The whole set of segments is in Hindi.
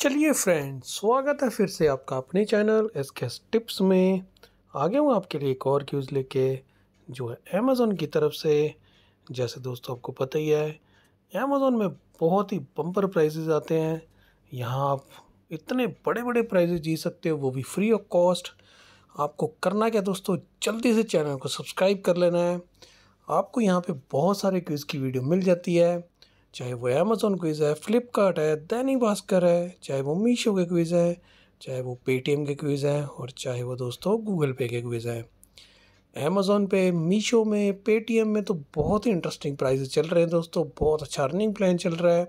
चलिए फ्रेंड्स स्वागत है फिर से आपका अपने चैनल एस एस टिप्स में आ गया हूँ आपके लिए एक और क्यूज़ लेके जो है अमेज़ोन की तरफ से जैसे दोस्तों आपको पता ही है अमेज़ोन में बहुत ही बम्पर प्राइजेज आते हैं यहाँ आप इतने बड़े बड़े प्राइजेज जीत सकते हो वो भी फ्री ऑफ कॉस्ट आपको करना क्या दोस्तों जल्दी से चैनल को सब्सक्राइब कर लेना है आपको यहाँ पे बहुत सारे क्विज़ की वीडियो मिल जाती है चाहे वो अमेज़ोन क्विज़ है फ्लिपकार्ट है दैनिक भास्कर है चाहे वो मीशो के क्विज़ है चाहे वो पेटीएम के क्विज़ हैं और चाहे वो दोस्तों गूगल पे के क्विज़ हैं अमेज़ोन पे मीशो में पेटीएम में तो बहुत ही इंटरेस्टिंग प्राइजेस चल रहे हैं दोस्तों बहुत अच्छा अर्निंग प्लान चल रहा है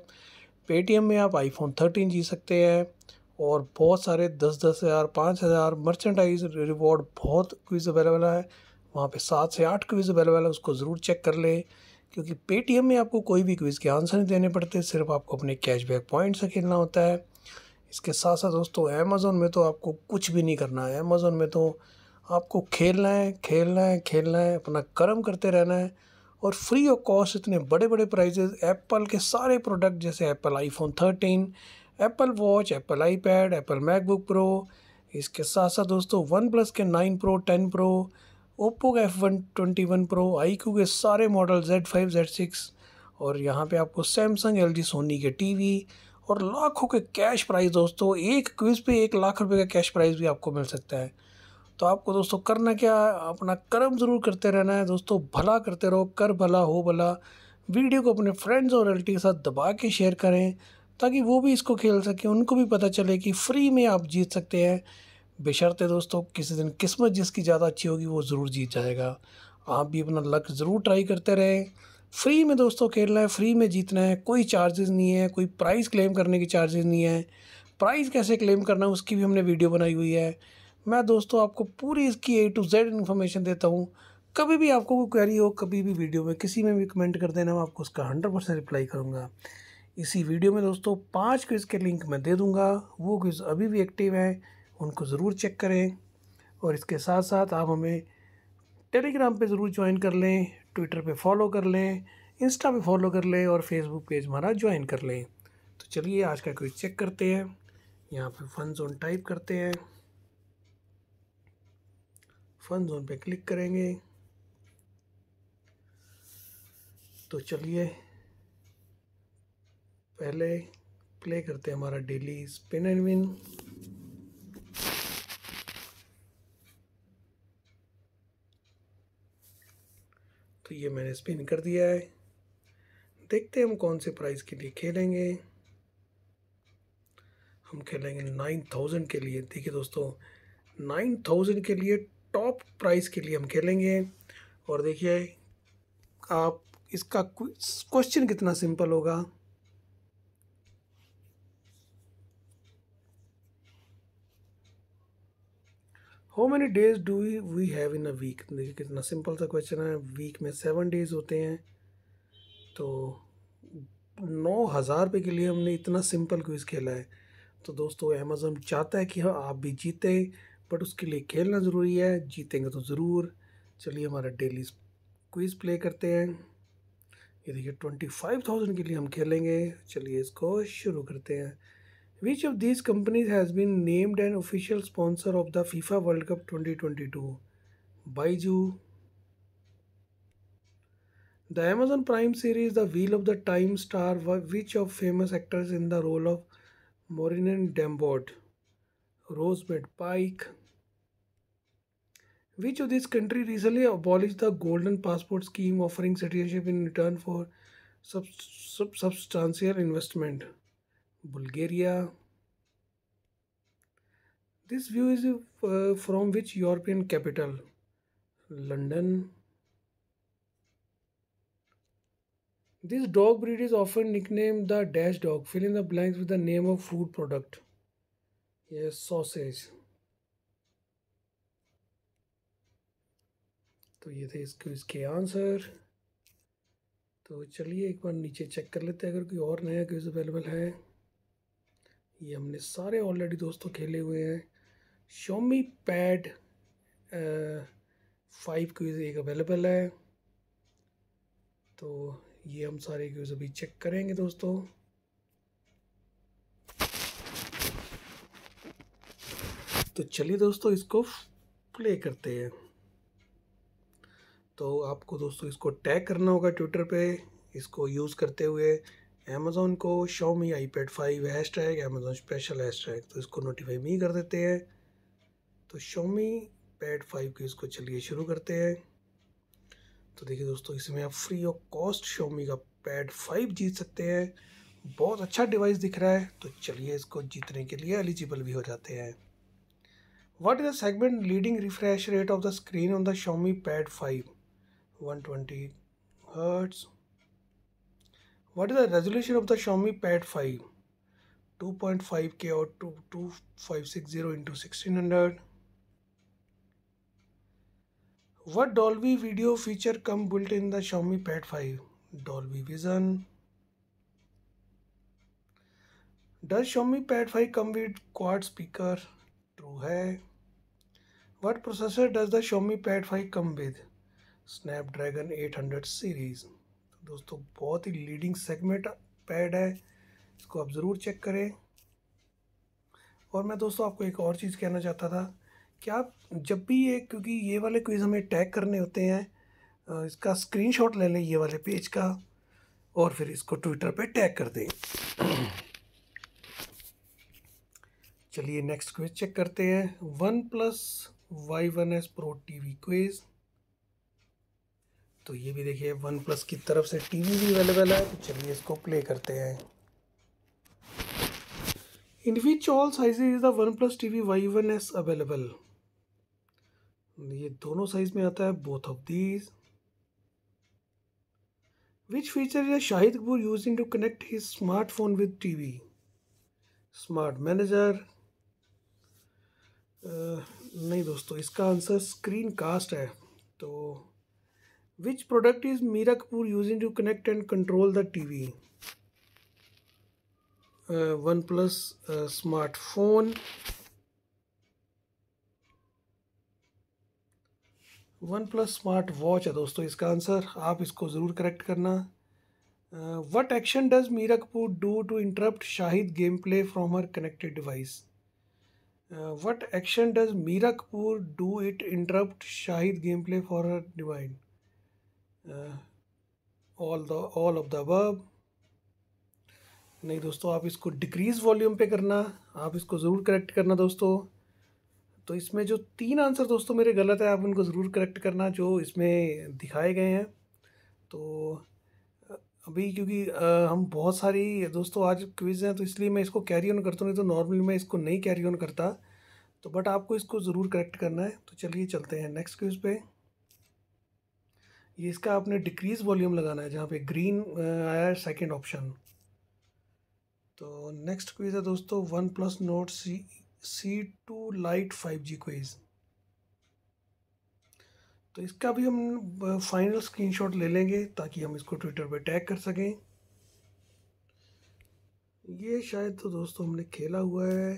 पेटीएम में आप आईफोन थर्टीन जी सकते हैं और बहुत सारे दस दस हज़ार पाँच हज़ार मर्चेंडाइज रिवॉर्ड बहुत क्विज़ अवेलेबल है वहाँ पे सात से आठ क्विज़ अवेलेबल है उसको ज़रूर चेक कर लें क्योंकि पेटीएम में आपको कोई भी क्विज़ के आंसर नहीं देने पड़ते सिर्फ आपको अपने कैशबैक पॉइंट से खेलना होता है इसके साथ साथ दोस्तों अमेज़ोन में तो आपको कुछ भी नहीं करना है अमेज़ोन में तो आपको खेलना है खेलना है खेलना है अपना कर्म करते रहना है और फ्री ऑफ कॉस्ट इतने बड़े बड़े प्राइजेज एप्पल के सारे प्रोडक्ट जैसे Apple iPhone thirteen Apple Watch Apple iPad Apple MacBook Pro इसके साथ साथ दोस्तों वन प्लस के nine pro ten pro Oppo का F one twenty one pro iQOO के सारे model Z five Z six और यहाँ पे आपको सैमसंग एल जी सोनी के टी वी और लाखों के कैश प्राइस दोस्तों एक क्विज़ पे एक लाख रुपए का कैश प्राइस भी आपको मिल सकता है तो आपको दोस्तों करना क्या अपना कर्म ज़रूर करते रहना है दोस्तों भला करते रहो कर भला हो भला वीडियो को अपने फ्रेंड्स और रिलेटिव के साथ दबा के शेयर करें ताकि वो भी इसको खेल सकें उनको भी पता चले कि फ्री में आप जीत सकते हैं बशर्ते दोस्तों किसी दिन किस्मत जिसकी ज़्यादा अच्छी होगी वो ज़रूर जीत जाएगा आप भी अपना लक ज़रूर ट्राई करते रहें फ्री में दोस्तों खेलना है फ्री में जीतना है कोई चार्जेस नहीं है कोई प्राइज़ क्लेम करने की चार्जेस नहीं है प्राइज़ कैसे क्लेम करना है उसकी भी हमने वीडियो बनाई हुई है मैं दोस्तों आपको पूरी इसकी ए टू जेड इन्फॉर्मेशन देता हूँ कभी भी आपको कोई क्वेरी हो कभी भी वीडियो में किसी में भी कमेंट कर देना मैं आपको उसका हंड्रेड परसेंट रिप्लाई करूँगा इसी वीडियो में दोस्तों पाँच क्विज़ के लिंक मैं दे दूँगा वो क्विज़ अभी भी एक्टिव हैं उनको ज़रूर चेक करें और इसके साथ साथ आप हमें टेलीग्राम पे ज़रूर ज्वाइन कर लें ट्विटर पे फॉलो कर लें इंस्टा पे फॉलो कर लें और फेसबुक पेज हमारा ज्वाइन कर लें तो चलिए आज का क्विज चेक करते हैं यहाँ पे फन जोन टाइप करते हैं फन जोन पे क्लिक करेंगे तो चलिए पहले प्ले करते हैं हमारा डेली स्पिन एंड विन तो ये मैंने स्पिन कर दिया है देखते हैं हम कौन से प्राइस के लिए खेलेंगे हम खेलेंगे नाइन थाउजेंड के लिए देखिए दोस्तों नाइन थाउजेंड के लिए टॉप प्राइस के लिए हम खेलेंगे और देखिए आप इसका क्वेश्चन कितना सिंपल होगा how many days do we have in a week देखिए कितना सिंपल सा क्वेश्चन है वीक में सेवन डेज होते हैं तो नौ हज़ार रुपये के लिए हमने इतना सिंपल क्विज़ खेला है तो दोस्तों अमेजोन चाहता है कि हाँ आप भी जीते बट उसके लिए खेलना ज़रूरी है जीतेंगे तो ज़रूर चलिए हमारा डेली क्विज़ प्ले करते हैं ये देखिए ट्वेंटी फाइव थाउजेंड के लिए हम खेलेंगे चलिए इसको शुरू करते हैं Which of these companies has been named an official sponsor of the FIFA World Cup 2022? Baiju. The Amazon Prime series The Wheel of the Time star which of famous actors in the role of Maureen Dambot? Rosebud Pike. Which of these countries recently abolished the golden passport scheme offering citizenship in return for sub- sub- substantial investment? Bulgaria. This view is uh, from which European capital? London. This dog breed is often nicknamed the dash dog. Fill in the blanks with the name of food product. Yes, sausage. तो ये थे इसके इसके आंसर तो चलिए एक बार नीचे चेक कर लेते हैं अगर कोई और नया क्विज अवेलेबल है ये हमने सारे ऑलरेडी दोस्तों खेले हुए हैं शोमी पैड फाइव क्यूज़ एक अवेलेबल है तो ये हम सारे क्यूज़ अभी चेक करेंगे दोस्तों तो चलिए दोस्तों इसको प्ले करते हैं तो आपको दोस्तों इसको टैग करना होगा ट्विटर पे इसको यूज़ करते हुए अमेज़ोन को Xiaomi I Pad five hashtag Amazon special hashtag तो इसको नोटिफाई भी कर देते हैं तो शॉमी पैड फाइव की इसको चलिए शुरू करते हैं तो देखिए दोस्तों इसमें आप फ्री ऑफ कॉस्ट शॉमी का पैड फाइव जीत सकते हैं बहुत अच्छा डिवाइस दिख रहा है तो चलिए इसको जीतने के लिए एलिजिबल भी हो जाते हैं what is the segment leading refresh rate of the screen on the Xiaomi Pad five one twenty hertz What is the resolution of the Xiaomi Pad 5? 2.5K or 2560 into 1600. What Dolby video feature come built in the Xiaomi Pad 5? Dolby Vision. Does Xiaomi Pad 5 come with quad speaker? True hai. What processor does the Xiaomi Pad 5 come with? Snapdragon 800 series. दोस्तों बहुत ही लीडिंग सेगमेंट पैड है इसको आप ज़रूर चेक करें और मैं दोस्तों आपको एक और चीज़ कहना चाहता था कि आप जब भी ये क्योंकि ये वाले क्विज़ हमें टैग करने होते हैं इसका स्क्रीनशॉट ले लें ये वाले पेज का और फिर इसको ट्विटर पे टैग कर दें चलिए नेक्स्ट क्विज चेक करते हैं OnePlus Y one S pro T V quiz तो ये भी देखिए वन प्लस की तरफ से टीवी भी अवेलेबल है तो चलिए इसको प्ले करते हैं in which all size is the OnePlus T V Y one S available ये दोनों साइज में आता है both of these which feature is Shahid Kapoor using to connect his smartphone with TV smart manager नहीं दोस्तों इसका आंसर स्क्रीन कास्ट है तो Which product is Meera Kapoor using to connect and control the TV? Uh, plus uh, smartphone. OnePlus smart watch है दोस्तों इसका आंसर आप इसको ज़रूर करेक्ट करना what action does Meera Kapoor do to interrupt Shahid game play from her connected device what action does Meera Kapoor do it interrupt Shahid game play for her divine all the all of the the नहीं दोस्तों आप इसको डिक्रीज़ वॉल्यूम पे करना आप इसको ज़रूर करेक्ट करना दोस्तों तो इसमें जो तीन आंसर दोस्तों मेरे गलत है आप उनको ज़रूर करेक्ट करना जो इसमें दिखाए गए हैं तो अभी क्योंकि हम बहुत सारी दोस्तों आज क्विज़ हैं तो इसलिए मैं इसको कैरी ऑन करता हूँ नहीं तो नॉर्मली मैं इसको नहीं कैरी ऑन करता तो बट आपको इसको ज़रूर करेक्ट करना है तो चलिए चलते हैं नेक्स्ट क्विज़ पर ये इसका आपने डिक्रीज वॉल्यूम लगाना है जहाँ पे ग्रीन आया है सेकेंड ऑप्शन तो नेक्स्ट क्विज है दोस्तों OnePlus Nord C C two lite five G quiz तो इसका भी हम फाइनल स्क्रीनशॉट ले लेंगे ताकि हम इसको ट्विटर पे टैग कर सकें ये शायद तो दोस्तों हमने खेला हुआ है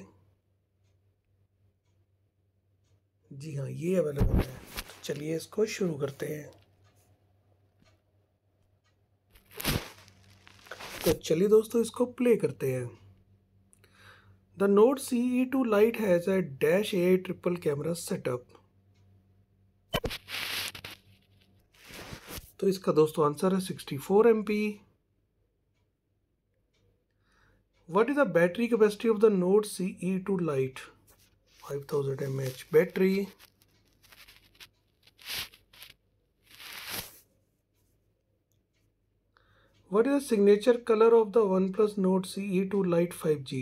जी हाँ ये अवेलेबल है तो चलिए इसको शुरू करते हैं तो चलिए दोस्तों इसको प्ले करते हैं the Nord C E two lite has a dash a triple camera setup तो इसका दोस्तों आंसर है sixty four M P what is the battery capacity of the Nord C E two lite five thousand M H battery What is the signature color of the OnePlus Note CE2 Lite 5G?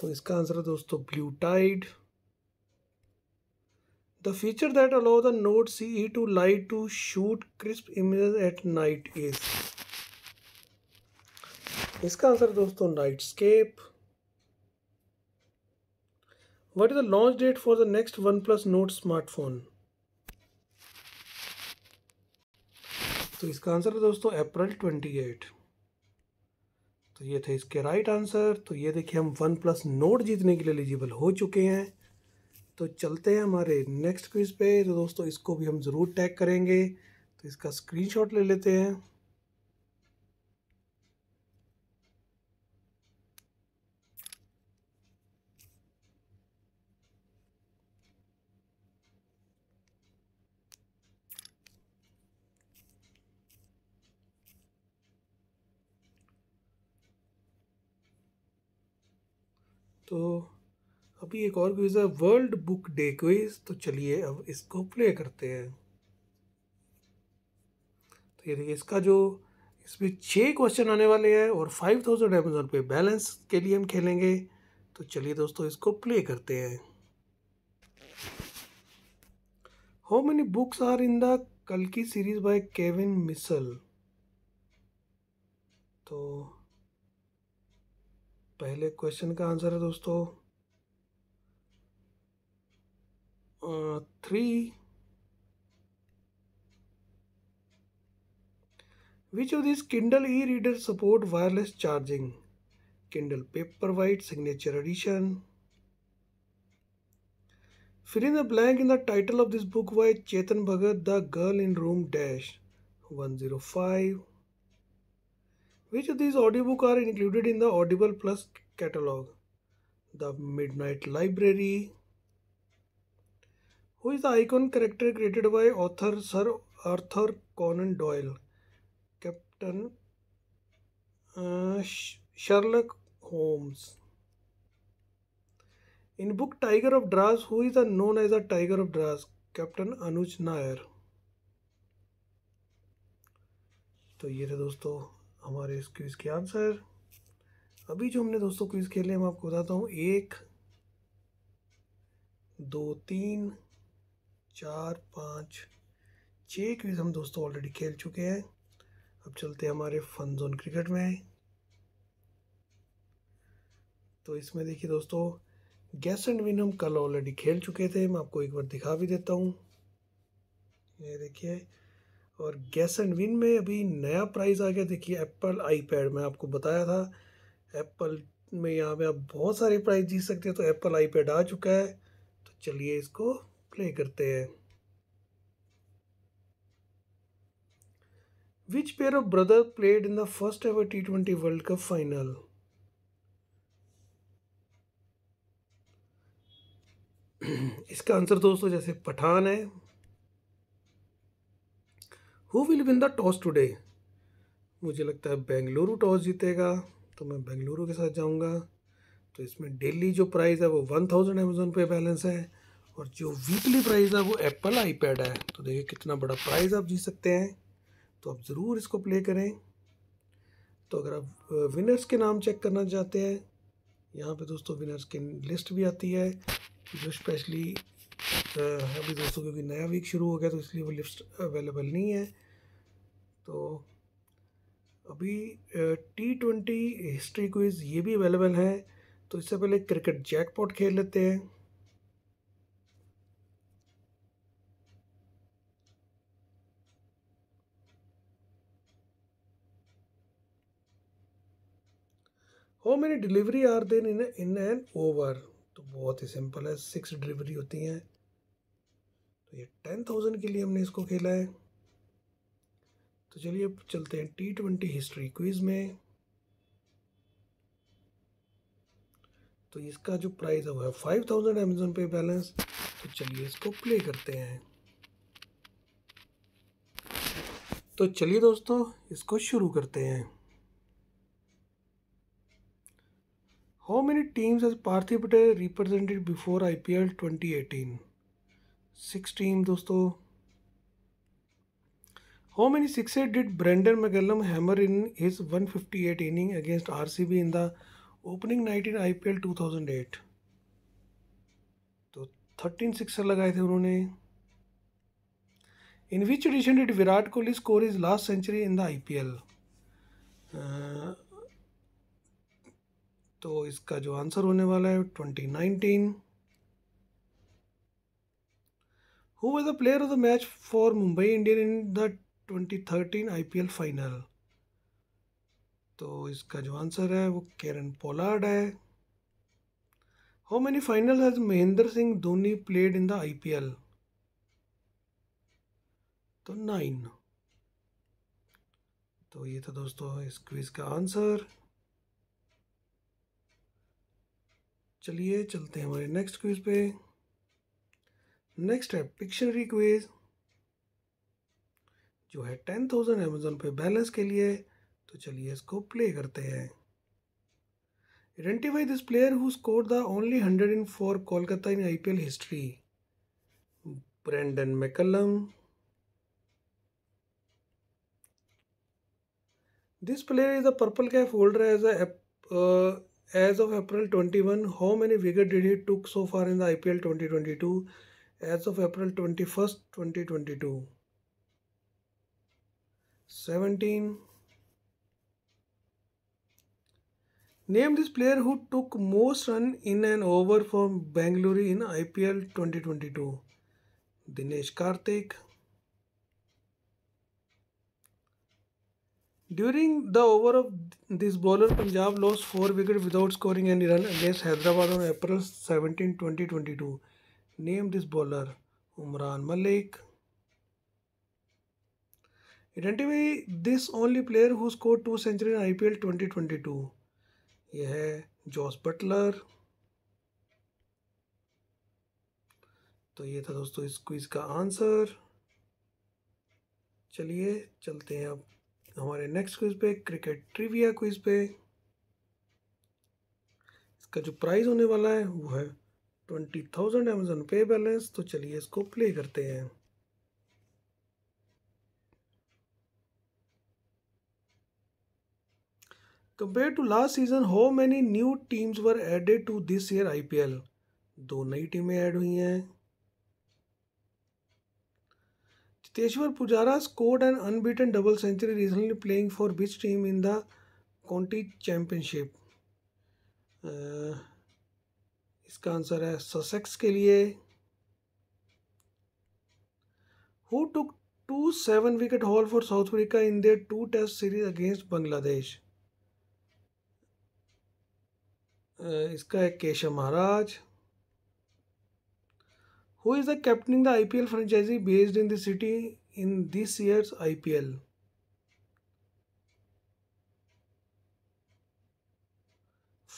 तो इसका आंसर है दोस्तों blue tide the feature that allow the Nord C E two lite to shoot crisp image at night is इसका आंसर दोस्तों nightscape what is the launch date for the next OnePlus Nord smartphone तो इसका आंसर है दोस्तों अप्रैल ट्वेंटी एट तो ये थे इसके राइट आंसर तो ये देखिए हम वन प्लस नोट जीतने के लिए एलिजिबल हो चुके हैं तो चलते हैं हमारे नेक्स्ट क्विज पे तो दोस्तों इसको भी हम ज़रूर टैग करेंगे तो इसका स्क्रीनशॉट ले लेते हैं तो अभी एक और क्विज़ है वर्ल्ड बुक डे क्विज़ तो चलिए अब इसको प्ले करते हैं तो ये देखिए इसका जो इसमें छः क्वेश्चन आने वाले हैं और five thousand Amazon Pay balance के लिए हम खेलेंगे तो चलिए दोस्तों इसको प्ले करते हैं how many books are in the कल की सीरीज बाय केविन मिसल तो पहले क्वेश्चन का आंसर है दोस्तों three which of this Kindle e reader support wireless charging Kindle Paperwhite signature edition fill in the blank in the title of this book by Chetan Bhagat the girl in room dash one zero five Which of these audiobooks are included in the Audible Plus catalog? The Midnight Library. Who is the icon character created by author Sir Arthur Conan Doyle? Captain uh, Sherlock Holmes. In book Tiger of Dras, who is the known as the Tiger of Dras? Captain Anuj Nair. तो ये थे दोस्तों हमारे इस क्विज़ के आंसर अभी जो हमने दोस्तों क्विज़ खेले मैं आपको बताता हूँ एक दो तीन चार पाँच छः क्विज़ हम दोस्तों ऑलरेडी खेल चुके हैं अब चलते हैं हमारे फन जोन क्रिकेट में तो इसमें देखिए दोस्तों गैस एंड विन हम कल ऑलरेडी खेल चुके थे मैं आपको एक बार दिखा भी देता हूँ ये देखिए और गैस एंड विन में अभी नया प्राइस आ गया देखिए एप्पल आईपैड मैं आपको बताया था एप्पल में यहाँ पे आप बहुत सारे प्राइस जीत सकते हैं तो एप्पल आईपैड आ चुका है तो चलिए इसको प्ले करते हैं pair of brother played in the first ever T twenty World Cup final इसका आंसर दोस्तों जैसे पठान है who will win the toss today मुझे लगता है बेंगलुरु टॉस जीतेगा तो मैं बेंगलुरु के साथ जाऊंगा तो इसमें डेली जो प्राइस है वो one thousand Amazon Pay balance है और जो वीकली प्राइस है वो एप्पल आईपैड है तो देखिए कितना बड़ा प्राइस आप जीत सकते हैं तो आप ज़रूर इसको प्ले करें तो अगर आप विनर्स के नाम चेक करना चाहते हैं यहाँ पे दोस्तों विनर्स की लिस्ट भी आती है जो स्पेशली अभी दोस्तों क्योंकि नया वीक शुरू हो गया तो इसलिए वो लिफ्ट अवेलेबल नहीं है तो अभी टी ट्वेंटी हिस्ट्री क्विज़ ये भी अवेलेबल है तो इससे पहले क्रिकेट जैकपॉट खेल लेते हैं how many delivery are then in a, in तो बहुत ही सिंपल है सिक्स डिलीवरी होती हैं तो ये टेन थाउजेंड के लिए हमने इसको खेला है तो चलिए अब चलते हैं टी ट्वेंटी हिस्ट्री क्विज में तो इसका जो प्राइस है वो है five thousand Amazon Pay balance तो चलिए इसको प्ले करते हैं तो चलिए दोस्तों इसको शुरू करते हैं How many teams has Parthiv Patel represented before IPL 2018? Six team दोस्तों. How many sixes did Brendan McCallum hammer in his 158 inning against RCB in the opening night in IPL 2008? तो 13 सिक्सर लगाए थे उन्होंने. In which edition did Virat Kohli score his last century in the IPL? Uh, तो इसका जो आंसर होने वाला है twenty nineteen who was the player of the match for Mumbai Indian in the twenty thirteen I P L final तो इसका जो आंसर है वो केरन पोलार्ड है how many final has Mahendra Singh Dhoni played in the I P L तो नाइन तो ये था दोस्तों इस क्विज का आंसर चलिए चलते हैं हमारे नेक्स्ट क्विज पे नेक्स्ट है पिक्शनरी क्विज जो है ten thousand Amazon Pay balance के लिए तो चलिए इसको प्ले करते हैं identify this player who score the only hundred in for Kolkata in IPL history Brendon McCullum this player is a purple cap holder as a As of April 21, how many wickets did he took so far in the IPL 2022? As of April 21st, 2022. 17. Name this player who took most run in an over from Bangalore in IPL 2022. Dinesh Karthik. During the over of this bowler, Punjab lost four wickets without scoring any run against Hyderabad on April 17, 2022. Name this bowler Umran Malik. Identify this only player who scored two centuries in IPL 2022. यह है जॉस बटलर तो ये था दोस्तों इस क्विज का आंसर चलिए चलते हैं अब हमारे नेक्स्ट क्विज पे क्रिकेट ट्रिविया क्विज पे इसका जो प्राइस होने वाला है वो है twenty thousand Amazon Pay balance तो चलिए इसको प्ले करते हैं compare to last season how many new teams were added to this year IPL दो नई टीमें ऐड हुई हैं Siteshwar Pujara scored an unbeaten double century recently playing for which team in the county championship? Uh, इसका आंसर है ससेक्स के लिए who took two seven wicket haul for South Africa in their two test series against Bangladesh इसका है Keshav Maharaj who is the captaining the IPL franchisee based in the city in this year's IPL?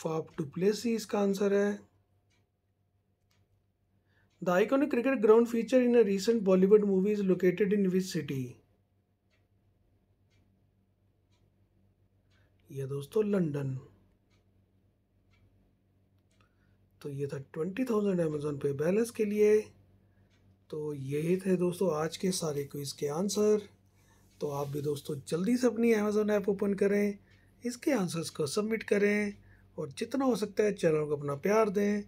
Faf du Plessis इसका आंसर है the iconic cricket ground feature in a recent Bollywood movie is located in which city ये दोस्तों लंदन तो ये था twenty thousand Amazon pay balance के लिए तो यही थे दोस्तों आज के सारे क्विज़ के आंसर तो आप भी दोस्तों जल्दी से अपनी अमेज़ोन ऐप ओपन करें इसके आंसर्स को सबमिट करें और जितना हो सकता है चैनल को अपना प्यार दें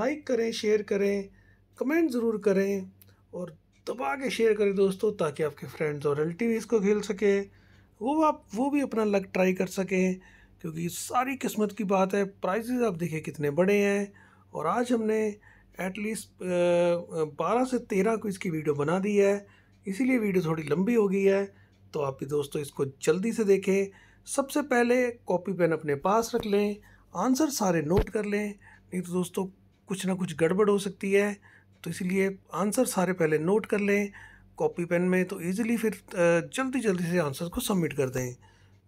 लाइक करें शेयर करें कमेंट ज़रूर करें और दबा के शेयर करें दोस्तों ताकि आपके फ्रेंड्स और रिलेटिव इसको खेल सकें वो आप वो भी अपना लक ट्राई कर सकें क्योंकि सारी किस्मत की बात है प्राइजेज आप देखिए कितने बड़े हैं और आज हमने एटलीस्ट बारह से तेरह को इसकी वीडियो बना दी है इसीलिए वीडियो थोड़ी लंबी हो गई है तो आप भी दोस्तों इसको जल्दी से देखें सबसे पहले कॉपी पेन अपने पास रख लें आंसर सारे नोट कर लें नहीं तो दोस्तों कुछ ना कुछ गड़बड़ हो सकती है तो इसलिए आंसर सारे पहले नोट कर लें कॉपी पेन में तो ईज़िली फिर जल्दी जल्दी से आंसर को सबमिट कर दें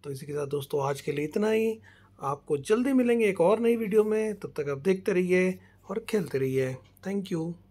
तो इसी के साथ दोस्तों आज के लिए इतना ही आपको जल्दी मिलेंगे एक और नई वीडियो में तब तक आप देखते रहिए और खेलते रहिए थैंक यू